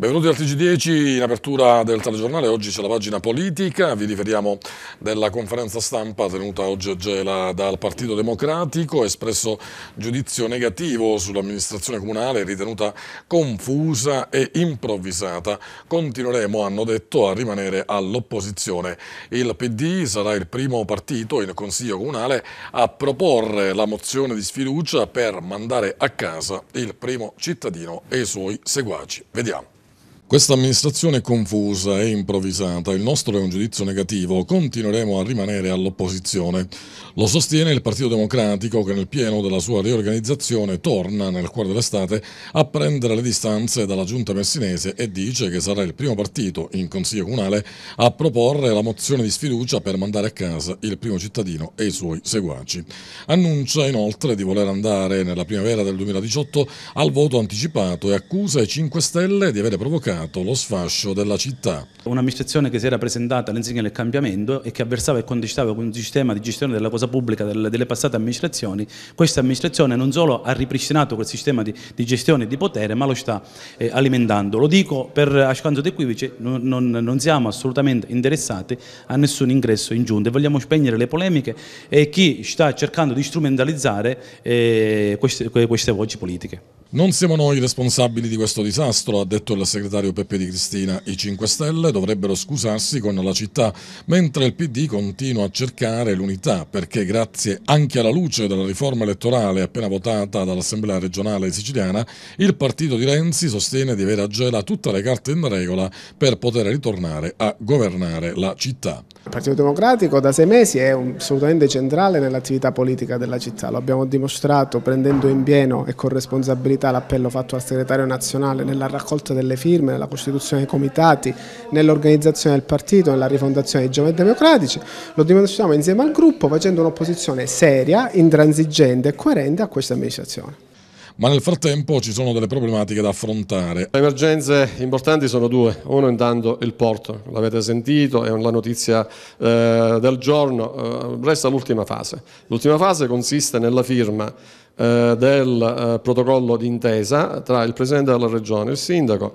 Benvenuti al TG10 in apertura del telegiornale, oggi c'è la pagina politica, vi riferiamo della conferenza stampa tenuta oggi a Gela dal Partito Democratico, espresso giudizio negativo sull'amministrazione comunale ritenuta confusa e improvvisata. Continueremo, hanno detto, a rimanere all'opposizione. Il PD sarà il primo partito in Consiglio Comunale a proporre la mozione di sfiducia per mandare a casa il primo cittadino e i suoi seguaci. Vediamo. Questa amministrazione è confusa e improvvisata, il nostro è un giudizio negativo, continueremo a rimanere all'opposizione. Lo sostiene il Partito Democratico che nel pieno della sua riorganizzazione torna nel cuore dell'estate a prendere le distanze dalla giunta messinese e dice che sarà il primo partito in Consiglio Comunale a proporre la mozione di sfiducia per mandare a casa il primo cittadino e i suoi seguaci. Annuncia inoltre di voler andare nella primavera del 2018 al voto anticipato e accusa i 5 Stelle di avere provocato determinato lo sfascio della città. Un'amministrazione che si era presentata all'insegna del cambiamento e che avversava e condicitava con un sistema di gestione della cosa pubblica delle passate amministrazioni, questa amministrazione non solo ha ripristinato quel sistema di, di gestione di potere, ma lo sta eh, alimentando. Lo dico per ascolto di equivoci, non, non, non siamo assolutamente interessati a nessun ingresso in giunta vogliamo spegnere le polemiche e chi sta cercando di strumentalizzare eh, queste, queste voci politiche. Non siamo noi responsabili di questo disastro, ha detto il segretario segretario Peppe Di Cristina. I 5 Stelle dovrebbero scusarsi con la città, mentre il PD continua a cercare l'unità perché grazie anche alla luce della riforma elettorale appena votata dall'Assemblea regionale siciliana, il partito di Renzi sostiene di avere a Gela tutte le carte in regola per poter ritornare a governare la città. Il Partito Democratico da sei mesi è assolutamente centrale nell'attività politica della città, lo abbiamo dimostrato prendendo in pieno e con responsabilità l'appello fatto al segretario nazionale nella raccolta delle firme, nella costituzione dei comitati, nell'organizzazione del partito, nella rifondazione dei giovani democratici, lo dimostriamo insieme al gruppo facendo un'opposizione seria, intransigente e coerente a questa amministrazione ma nel frattempo ci sono delle problematiche da affrontare. Le emergenze importanti sono due, uno intanto il porto, l'avete sentito, è la notizia eh, del giorno, eh, resta l'ultima fase. L'ultima fase consiste nella firma eh, del eh, protocollo d'intesa tra il Presidente della Regione il Sindaco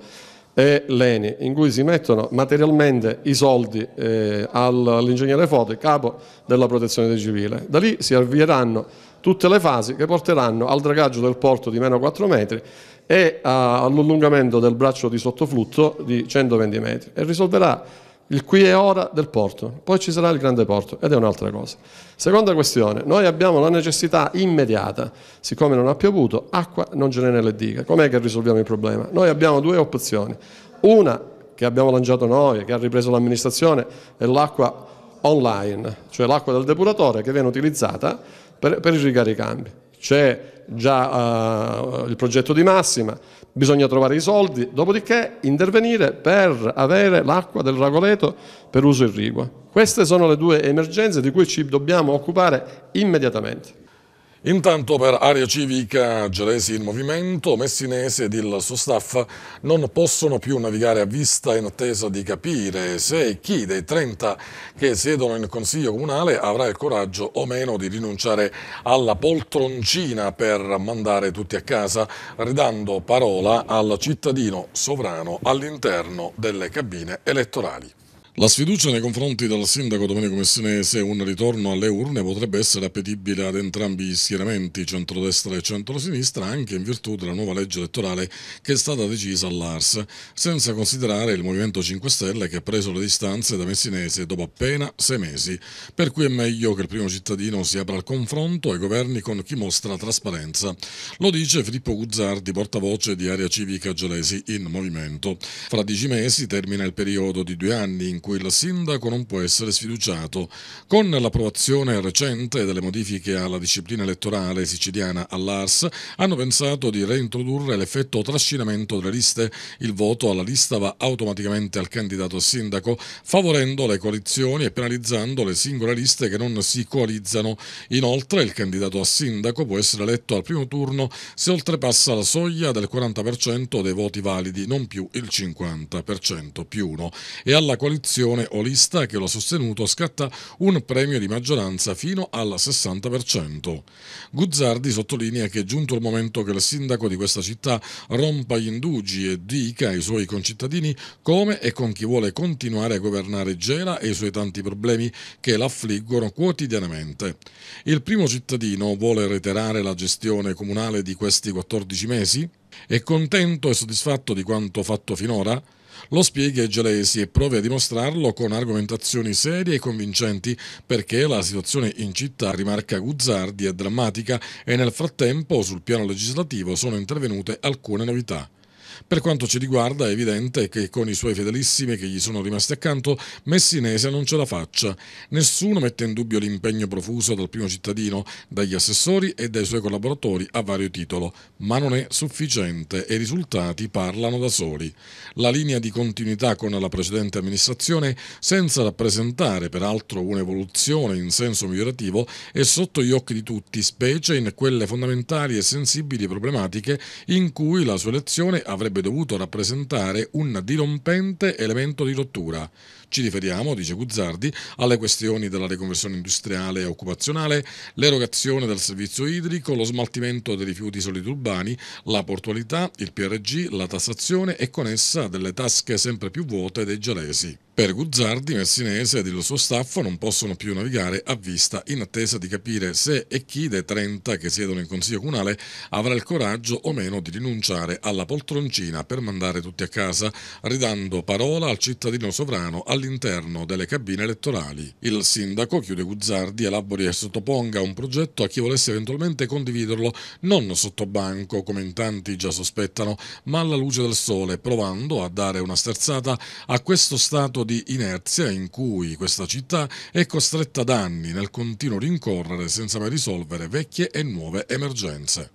e l'ENI, in cui si mettono materialmente i soldi eh, all'ingegnere Foto, capo della protezione civile. Da lì si avvieranno tutte le fasi che porteranno al dragaggio del porto di meno 4 metri e all'allungamento del braccio di sottoflutto di 120 metri e risolverà il qui e ora del porto, poi ci sarà il grande porto ed è un'altra cosa. Seconda questione, noi abbiamo la necessità immediata, siccome non ha piovuto, acqua non ce n'è nelle dighe, com'è che risolviamo il problema? Noi abbiamo due opzioni, una che abbiamo lanciato noi, che ha ripreso l'amministrazione, è l'acqua online, cioè l'acqua del depuratore che viene utilizzata per, per irrigare i campi. C'è già uh, il progetto di massima, bisogna trovare i soldi, dopodiché intervenire per avere l'acqua del Ragoleto per uso irriguo. Queste sono le due emergenze di cui ci dobbiamo occupare immediatamente. Intanto per Area Civica Gelesi in Movimento, Messinese ed il suo staff non possono più navigare a vista in attesa di capire se chi dei 30 che siedono in Consiglio Comunale avrà il coraggio o meno di rinunciare alla poltroncina per mandare tutti a casa, ridando parola al cittadino sovrano all'interno delle cabine elettorali. La sfiducia nei confronti del sindaco Domenico Messinese e un ritorno alle urne potrebbe essere appetibile ad entrambi gli schieramenti, centrodestra e centrosinistra, anche in virtù della nuova legge elettorale che è stata decisa all'Ars, senza considerare il Movimento 5 Stelle che ha preso le distanze da Messinese dopo appena sei mesi, per cui è meglio che il primo cittadino si apra al confronto ai governi con chi mostra trasparenza. Lo dice Filippo Guzzardi, portavoce di Area Civica Gelesi in Movimento. Fra dieci mesi termina il periodo di due anni in cui il sindaco non può essere sfiduciato. Con l'approvazione recente delle modifiche alla disciplina elettorale siciliana all'ARS hanno pensato di reintrodurre l'effetto trascinamento delle liste. Il voto alla lista va automaticamente al candidato sindaco, favorendo le coalizioni e penalizzando le singole liste che non si coalizzano. Inoltre il candidato a sindaco può essere eletto al primo turno se oltrepassa la soglia del 40% dei voti validi, non più il 50% più uno. E alla coalizione associazione olista che lo ha sostenuto scatta un premio di maggioranza fino al 60%. Guzzardi sottolinea che è giunto il momento che il sindaco di questa città rompa gli indugi e dica ai suoi concittadini come e con chi vuole continuare a governare Gela e i suoi tanti problemi che l'affliggono quotidianamente. Il primo cittadino vuole reiterare la gestione comunale di questi 14 mesi? È contento e soddisfatto di quanto fatto finora? Lo spiega Gelesi e provi a dimostrarlo con argomentazioni serie e convincenti perché la situazione in città, rimarca Guzzardi, è drammatica e nel frattempo sul piano legislativo sono intervenute alcune novità. Per quanto ci riguarda è evidente che con i suoi fedelissimi che gli sono rimasti accanto, Messinese non ce la faccia. Nessuno mette in dubbio l'impegno profuso dal primo cittadino, dagli assessori e dai suoi collaboratori a vario titolo, ma non è sufficiente e i risultati parlano da soli. La linea di continuità con la precedente amministrazione, senza rappresentare peraltro un'evoluzione in senso migliorativo, è sotto gli occhi di tutti, specie in quelle fondamentali e sensibili problematiche in cui la sua elezione avrebbe avrebbe dovuto rappresentare un dirompente elemento di rottura, ci riferiamo, dice Guzzardi, alle questioni della riconversione industriale e occupazionale, l'erogazione del servizio idrico, lo smaltimento dei rifiuti solidi urbani, la portualità, il PRG, la tassazione e con essa delle tasche sempre più vuote dei gialesi. Per Guzzardi, Messinese ed il suo staff non possono più navigare a vista in attesa di capire se e chi dei 30 che siedono in Consiglio Comunale avrà il coraggio o meno di rinunciare alla poltroncina per mandare tutti a casa, ridando parola al cittadino sovrano, al all'interno delle cabine elettorali. Il sindaco, chiude Guzzardi, elabori e sottoponga un progetto a chi volesse eventualmente condividerlo non sotto banco, come in tanti già sospettano, ma alla luce del sole, provando a dare una sterzata a questo stato di inerzia in cui questa città è costretta da anni nel continuo rincorrere senza mai risolvere vecchie e nuove emergenze.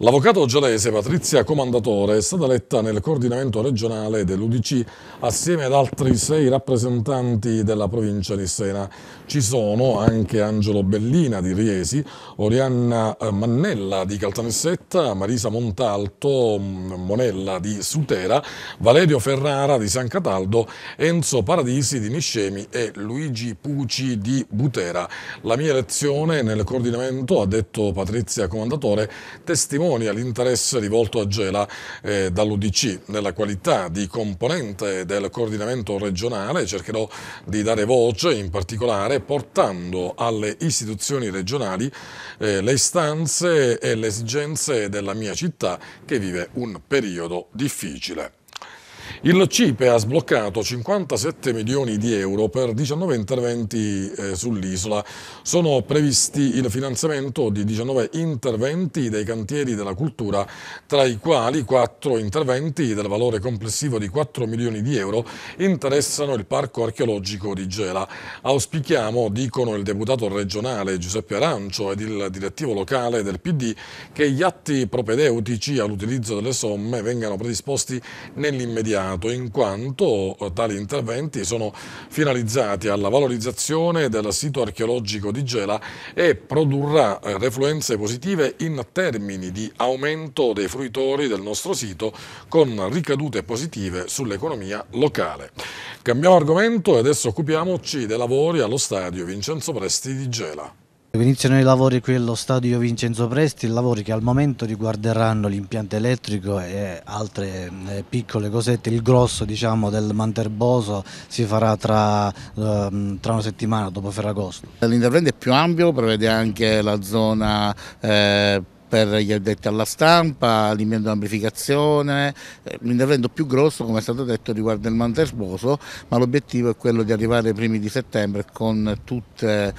L'avvocato gelese Patrizia Comandatore è stata eletta nel coordinamento regionale dell'Udc assieme ad altri sei rappresentanti della provincia di Sena. Ci sono anche Angelo Bellina di Riesi, Orianna eh, Mannella di Caltanissetta, Marisa Montalto mm, Monella di Sutera, Valerio Ferrara di San Cataldo, Enzo Paradisi di Niscemi e Luigi Pucci di Butera. La mia elezione nel coordinamento, ha detto Patrizia Comandatore, testimonia testimonial l'interesse rivolto a Gela eh, dall'Udc. Nella qualità di componente del coordinamento regionale cercherò di dare voce in particolare portando alle istituzioni regionali eh, le istanze e le esigenze della mia città che vive un periodo difficile. Il CIPE ha sbloccato 57 milioni di euro per 19 interventi eh, sull'isola. Sono previsti il finanziamento di 19 interventi dei cantieri della cultura, tra i quali 4 interventi del valore complessivo di 4 milioni di euro interessano il Parco archeologico di Gela. Auspichiamo, dicono il deputato regionale Giuseppe Arancio ed il direttivo locale del PD, che gli atti propedeutici all'utilizzo delle somme vengano predisposti nell'immediato Stato in quanto eh, tali interventi sono finalizzati alla valorizzazione del sito archeologico di Gela e produrrà eh, refluenze positive in termini di aumento dei fruitori del nostro sito con ricadute positive sull'economia locale. Cambiamo argomento e adesso occupiamoci dei lavori allo stadio Vincenzo Presti di Gela. Iniziano i lavori qui allo stadio Vincenzo Presti, lavori che al momento riguarderanno l'impianto elettrico e altre eh, piccole cosette, il grosso diciamo, del Manterboso si farà tra, ehm, tra una settimana dopo Ferragosto. L'intervento è più ampio, prevede anche la zona eh, per gli addetti alla stampa, l'impianto di amplificazione, eh, l'intervento più grosso come è stato detto riguarda il Monterboso, ma l'obiettivo è quello di arrivare ai primi di settembre con tutti eh,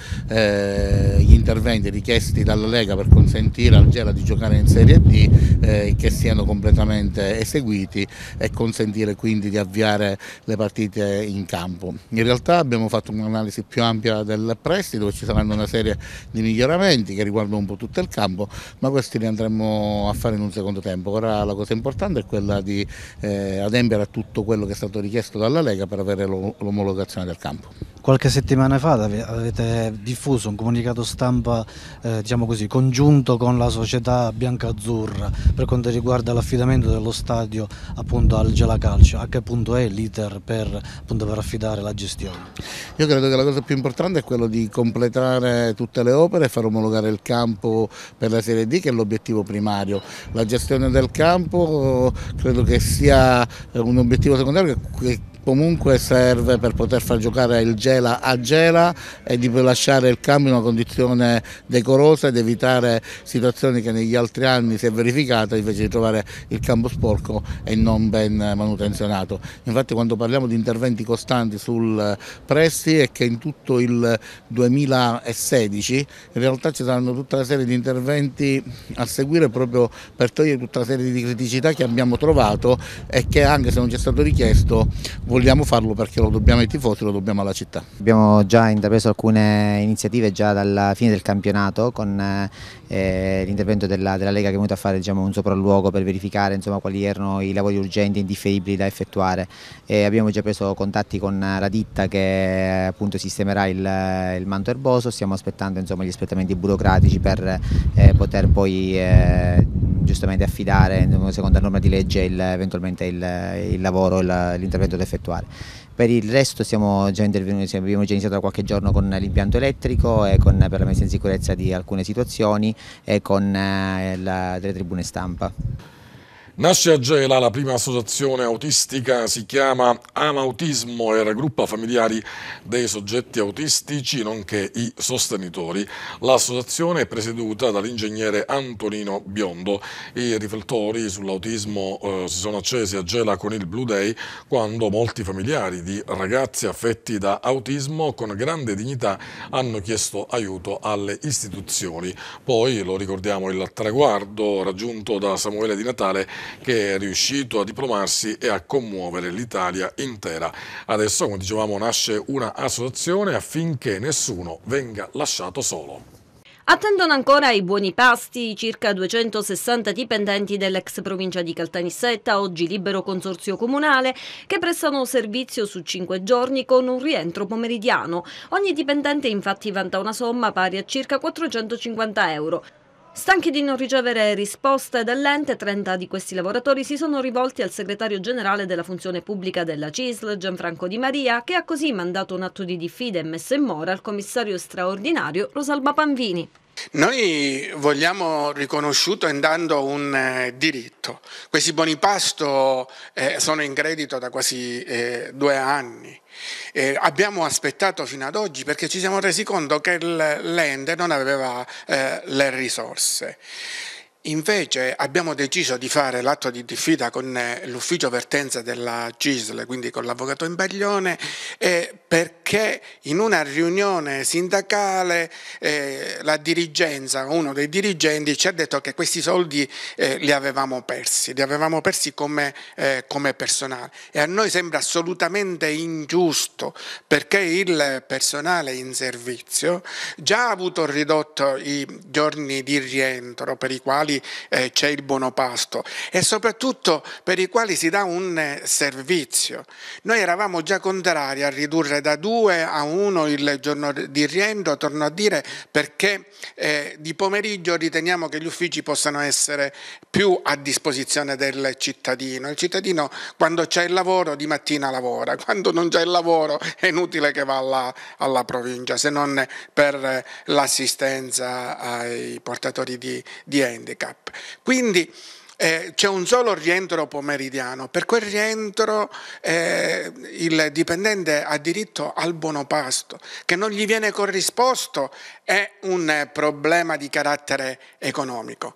gli interventi richiesti dalla Lega per consentire al Gela di giocare in Serie D eh, che siano completamente eseguiti e consentire quindi di avviare le partite in campo. In realtà abbiamo fatto un'analisi più ampia del prestito, ci saranno una serie di miglioramenti che riguardano un po' tutto il campo, ma questi li andremo a fare in un secondo tempo. Ora la cosa importante è quella di eh, adempiere a tutto quello che è stato richiesto dalla Lega per avere l'omologazione del campo. Qualche settimana fa avete diffuso un comunicato stampa eh, diciamo così, congiunto con la società bianca-azzurra per quanto riguarda l'affidamento dello stadio appunto, al Gelacalcio. A che punto è l'iter per, per affidare la gestione? Io credo che la cosa più importante è quella di completare tutte le opere e far omologare il campo per la Serie D che è l'obiettivo primario. La gestione del campo eh, credo che sia un obiettivo secondario che comunque serve per poter far giocare il Gela a Gela e di lasciare il cambio in una condizione decorosa ed evitare situazioni che negli altri anni si è verificata invece di trovare il campo sporco e non ben manutenzionato. Infatti quando parliamo di interventi costanti sul Presti è che in tutto il 2016 in realtà ci saranno tutta una serie di interventi a seguire proprio per togliere tutta una serie di criticità che abbiamo trovato e che anche se non ci è stato richiesto vuol vogliamo farlo perché lo dobbiamo ai tifosi, lo dobbiamo alla città. Abbiamo già intrapreso alcune iniziative già dalla fine del campionato con eh, l'intervento della, della, Lega che è venuta a fare diciamo, un sopralluogo per verificare insomma, quali erano i lavori urgenti e indifferibili da effettuare. E abbiamo già preso contatti con la ditta che appunto, sistemerà il, il, manto erboso, stiamo aspettando insomma, gli aspettamenti burocratici per eh, poter poi... Eh, giustamente affidare secondo la norma di legge il, eventualmente il, il lavoro, l'intervento da effettuare. Per il resto siamo già abbiamo già iniziato da qualche giorno con l'impianto elettrico e con, eh, per la messa in sicurezza di alcune situazioni e con eh, la, delle tribune stampa. Nasce a Gela la prima associazione autistica, si chiama Anautismo e raggruppa familiari dei soggetti autistici nonché i sostenitori. L'associazione è presieduta dall'ingegnere Antonino Biondo. I riflettori sull'autismo eh, si sono accesi a Gela con il Blue Day quando molti familiari di ragazzi affetti da autismo con grande dignità hanno chiesto aiuto alle istituzioni. Poi, lo ricordiamo, il traguardo raggiunto da Samuele Di Natale che è riuscito a diplomarsi e a commuovere l'Italia intera. Adesso, come dicevamo, nasce una associazione affinché nessuno venga lasciato solo. Attendono ancora i buoni pasti i circa 260 dipendenti dell'ex provincia di Caltanissetta, oggi libero consorzio comunale, che prestano servizio su cinque giorni con un rientro pomeridiano. Ogni dipendente infatti vanta una somma pari a circa 450 euro. Stanchi di non ricevere risposte dall'ente, 30 di questi lavoratori si sono rivolti al segretario generale della funzione pubblica della CISL, Gianfranco Di Maria, che ha così mandato un atto di diffida e messa in mora al commissario straordinario Rosalba Panvini. Noi vogliamo riconosciuto andando un eh, diritto. Questi buoni pasto eh, sono in credito da quasi eh, due anni. Eh, abbiamo aspettato fino ad oggi perché ci siamo resi conto che l'ente non aveva eh, le risorse. Invece abbiamo deciso di fare l'atto di diffida con eh, l'ufficio vertenza della CISL, quindi con l'avvocato Imbaglione, perché in una riunione sindacale eh, la dirigenza, uno dei dirigenti ci ha detto che questi soldi eh, li avevamo persi, li avevamo persi come, come personale e a noi sembra assolutamente ingiusto perché il personale in servizio già ha avuto ridotto i giorni di rientro per i quali eh, c'è il buono pasto e soprattutto per i quali si dà un eh, servizio. Noi eravamo già contrari a ridurre da due a uno il giorno di rientro, torno a dire, perché eh, di pomeriggio riteniamo che gli uffici possano essere più a disposizione del cittadino. Il cittadino quando c'è il lavoro di mattina lavora, quando non c'è il lavoro è inutile che va alla, alla provincia se non per eh, l'assistenza ai portatori di, di handicap handicap. Quindi eh, c'è un solo rientro pomeridiano, per quel rientro eh, il dipendente ha diritto al buono pasto, che non gli viene corrisposto è un problema di carattere economico,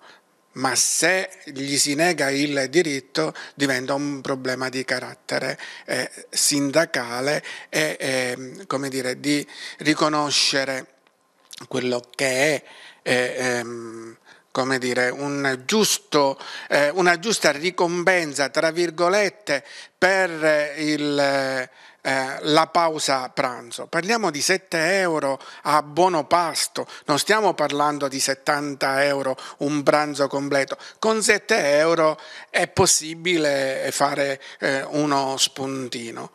ma se gli si nega il diritto diventa un problema di carattere eh, sindacale e ehm, dire, di riconoscere quello che è. Eh, ehm, come dire, un giusto, eh, una giusta ricompensa, tra virgolette, per eh, il, eh, la pausa pranzo. Parliamo di 7 euro a buono pasto, non stiamo parlando di 70 euro un pranzo completo. Con 7 euro è possibile fare eh, uno spuntino.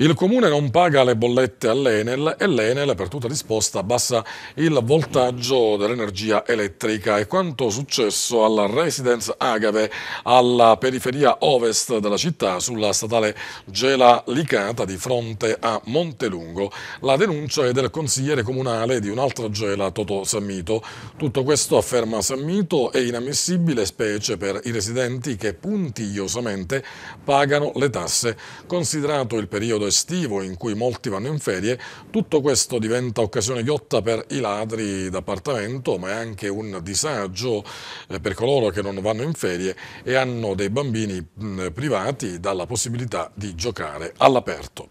Il comune non paga le bollette all'Enel e l'Enel per tutta risposta abbassa il voltaggio dell'energia elettrica. È quanto successo alla Residence Agave alla periferia ovest della città sulla statale Gela Licata di fronte a Montelungo. La denuncia è del consigliere comunale di un'altra Gela, Toto Sammito. Tutto questo, afferma Sammito, è inammissibile specie per i residenti che puntigliosamente pagano le tasse, considerato il periodo estivo in cui molti vanno in ferie, tutto questo diventa occasione ghiotta per i ladri d'appartamento, ma è anche un disagio eh, per coloro che non vanno in ferie e hanno dei bambini privati dalla possibilità di giocare all'aperto.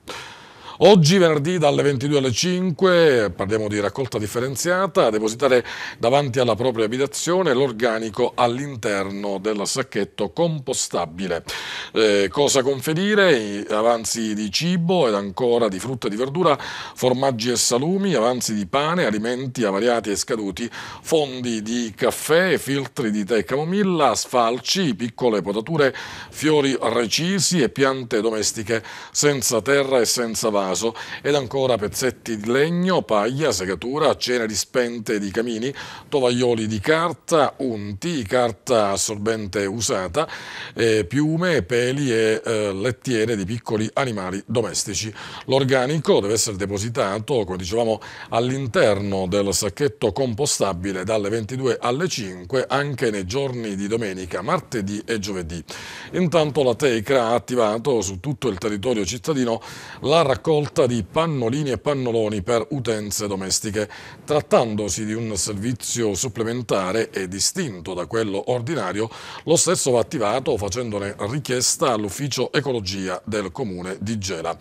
Oggi venerdì dalle 22 alle 5 parliamo di raccolta differenziata, depositare davanti alla propria abitazione l'organico all'interno del sacchetto compostabile. Eh, cosa conferire? Avanzi di cibo ed ancora di frutta e di verdura, formaggi e salumi, avanzi di pane, alimenti avariati e scaduti, fondi di caffè, filtri di tè e camomilla, sfalci, piccole potature, fiori recisi e piante domestiche senza terra e senza vano raso ed ancora pezzetti di legno, paglia, segatura, ceneri spente di camini, tovaglioli di carta, unti, carta assorbente usata, eh, piume, peli e eh, lettiere di piccoli animali domestici. L'organico deve essere depositato, come dicevamo, all'interno del sacchetto compostabile dalle 22 alle 5 anche nei giorni di domenica, martedì e giovedì. Intanto la Tecra ha attivato su tutto il territorio cittadino la raccolta raccolta di pannolini e pannoloni per utenze domestiche, trattandosi di un servizio supplementare e distinto da quello ordinario, lo stesso va attivato facendone richiesta all'ufficio ecologia del comune di Gela.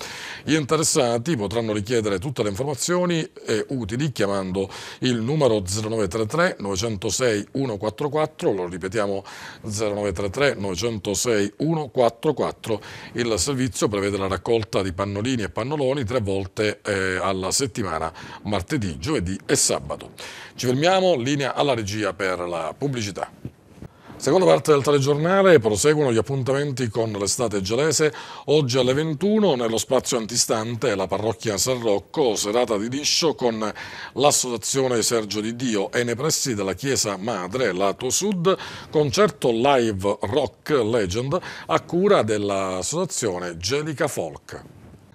Gli interessati potranno richiedere tutte le informazioni utili chiamando il numero 0933 906 144, lo ripetiamo 0933 906 144. Il servizio prevede la raccolta di pannolini e pannoloni maratoni tre volte eh, alla settimana, martedì, giovedì e sabato. Ci fermiamo, linea alla regia per la pubblicità. Seconda parte del telegiornale, proseguono gli appuntamenti con l'estate gelese. Oggi alle 21 nello spazio antistante la parrocchia San Rocco, serata di liscio con l'associazione Sergio di Dio e nei pressi della chiesa madre Lato Sud, concerto live rock legend a cura dell'associazione Gelica Folk.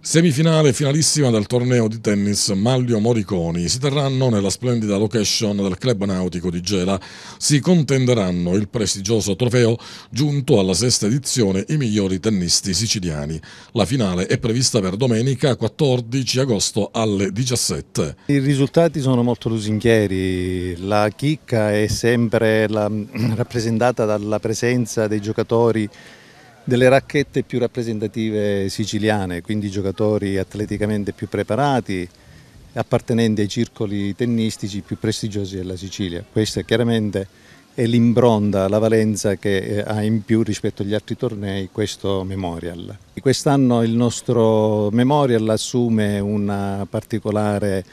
Semifinale finalissima del torneo di tennis Maglio Moriconi si terranno nella splendida location del club nautico di Gela. Si contenderanno il prestigioso trofeo giunto alla sesta edizione i migliori tennisti siciliani. La finale è prevista per domenica 14 agosto alle 17. I risultati sono molto lusinghieri, la chicca è sempre la, rappresentata dalla presenza dei giocatori delle racchette più rappresentative siciliane, quindi giocatori atleticamente più preparati, appartenenti ai circoli tennistici più prestigiosi della Sicilia. Questa chiaramente è l'imbronda, la valenza che eh, ha in più rispetto agli altri tornei questo Memorial. Quest'anno il nostro Memorial assume una particolare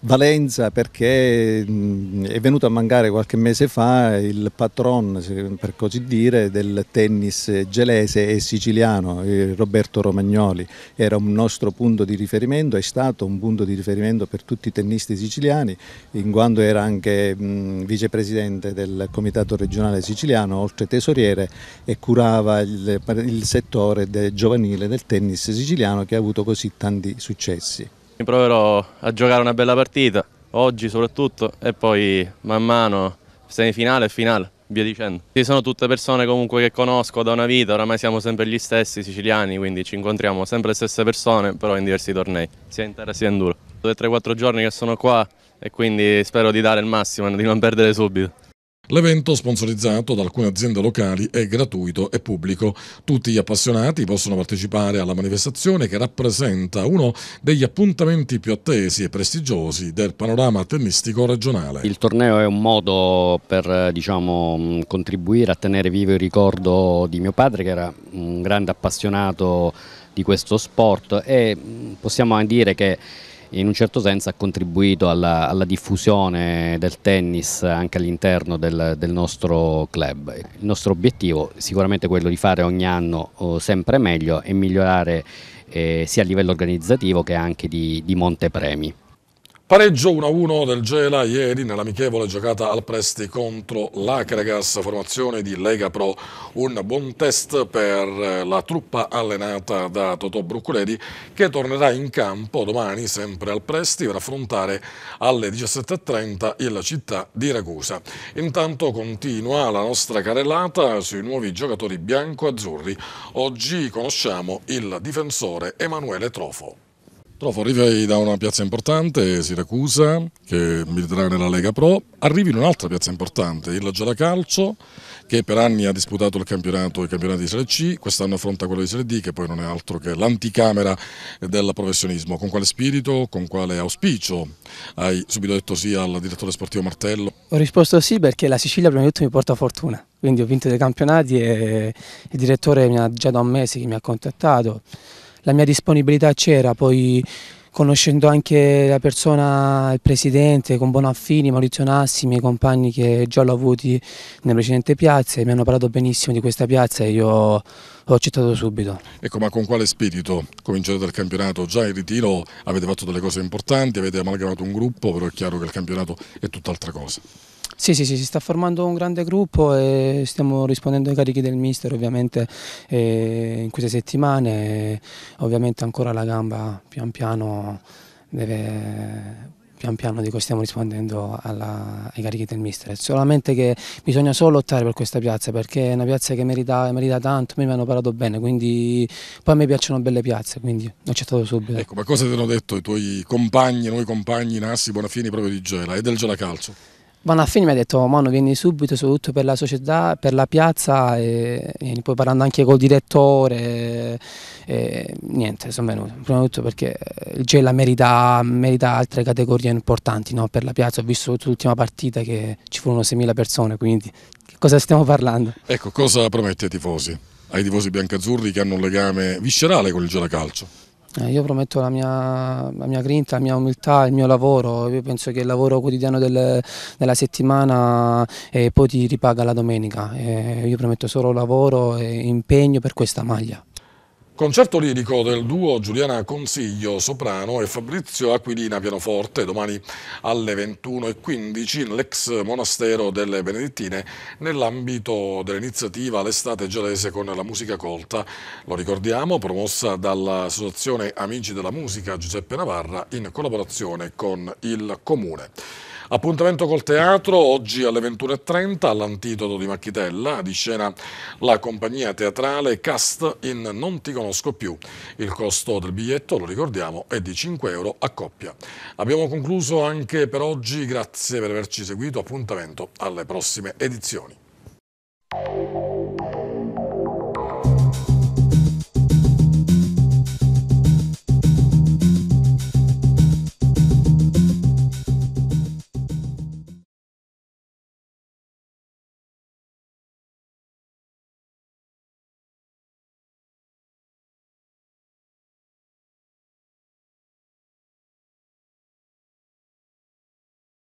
valenza perché è venuto a mancare qualche mese fa il patron, per così dire, del tennis gelese e siciliano, Roberto Romagnoli. Era un nostro punto di riferimento, è stato un punto di riferimento per tutti i tennisti siciliani, in quanto era anche vicepresidente del Comitato regionale siciliano, oltre tesoriere, e curava il, il settore de, giovanile del tennis siciliano che ha avuto così tanti successi. Proverò a giocare una bella partita, oggi soprattutto, e poi man mano semifinale e finale, via dicendo. Sì, sono tutte persone comunque che conosco da una vita, oramai siamo sempre gli stessi siciliani, quindi ci incontriamo sempre le stesse persone, però in diversi tornei, sia in terra sia in duro. Sono 3 4 giorni che sono qua e quindi spero di dare il massimo e di non perdere subito. L'evento, sponsorizzato da alcune aziende locali, è gratuito e pubblico. Tutti gli appassionati possono partecipare alla manifestazione che rappresenta uno degli appuntamenti più attesi e prestigiosi del panorama tennistico regionale. Il torneo è un modo per diciamo, contribuire a tenere vivo il ricordo di mio padre che era un grande appassionato di questo sport e mm, possiamo dire che in un certo senso ha contribuito alla, alla diffusione del tennis anche all'interno del, del, nostro club. Il nostro obiettivo è sicuramente quello di fare ogni anno oh, sempre meglio e migliorare eh, sia a livello organizzativo che anche di, di montepremi. Pareggio 1-1 del Gela ieri nell'amichevole giocata al Presti contro l'Acregas, formazione di Lega Pro. Un buon test per la truppa allenata da Totò Brucuredi che tornerà in campo domani sempre al Presti per affrontare alle 17.30 il città di Ragusa. Intanto continua la nostra carellata sui nuovi giocatori bianco-azzurri. Oggi conosciamo il difensore Emanuele Trofo. Trofo arrivi da una piazza importante, Siracusa, che militerà nella Lega Pro, arrivi in un'altra piazza importante, il Calcio, che per anni ha disputato il campionato, i campionati di Serie C, quest'anno affronta quello di Serie D, che poi non è altro che l'anticamera del professionismo. Con quale spirito, con quale auspicio hai subito detto sì al direttore sportivo Martello? Ho risposto sì perché la Sicilia prima di tutto mi porta fortuna, quindi ho vinto dei campionati e il direttore mi ha già da un mese che mi ha contattato la mia disponibilità c'era, poi conoscendo anche la persona, il presidente, con Bonaffini, Maurizio Nassi, i miei compagni che già l'ho avuti nelle precedenti piazze, mi hanno parlato benissimo di questa piazza e io ho accettato subito. Ecco, ma con quale spirito cominciate il campionato? Già in ritiro avete fatto delle cose importanti, avete amalgamato un gruppo, però è chiaro che il campionato è tutt'altra cosa. Sì, sì, sì, si sta formando un grande gruppo e stiamo rispondendo ai carichi del mister ovviamente in queste settimane, ovviamente ancora la gamba pian piano deve pian piano dico, stiamo rispondendo alla, ai carichi del mister. Solamente che bisogna solo lottare per questa piazza perché è una piazza che merita, merita tanto, mi hanno parlato bene, quindi poi a me piacciono belle piazze, quindi ho accettato subito. Ecco, ma cosa ti hanno detto i tuoi compagni, noi compagni Nassi Bonafini proprio di Gela e del Gela Calcio? Vanno a fine mi ha detto oh, Mano vieni subito soprattutto per la società, per la piazza e, e poi parlando anche col direttore e, niente sono venuto prima di tutto perché il Gela merita, merita altre categorie importanti no? per la piazza ho visto l'ultima partita che ci furono 6.000 persone quindi che cosa stiamo parlando? Ecco cosa promette ai tifosi? Ai tifosi biancazzurri che hanno un legame viscerale con il Gela Calcio? Eh, io prometto la mia, la mia, grinta, la mia umiltà, il mio lavoro, io penso che il lavoro quotidiano del, della settimana eh, poi ti ripaga la domenica, eh, io prometto solo lavoro e impegno per questa maglia. Concerto lirico del duo Giuliana Consiglio soprano e Fabrizio Aquilina pianoforte domani alle 21.15 nell'ex monastero delle Benedettine nell'ambito dell'iniziativa L'estate gelese con la musica colta. Lo ricordiamo, promossa dall'associazione Amici della Musica Giuseppe Navarra in collaborazione con il Comune. Appuntamento col teatro oggi alle 21.30 all'Antidoto di Macchitella, di scena la compagnia teatrale Cast in Non ti conosco più. Il costo del biglietto, lo ricordiamo, è di 5 euro a coppia. Abbiamo concluso anche per oggi, grazie per averci seguito, appuntamento alle prossime edizioni.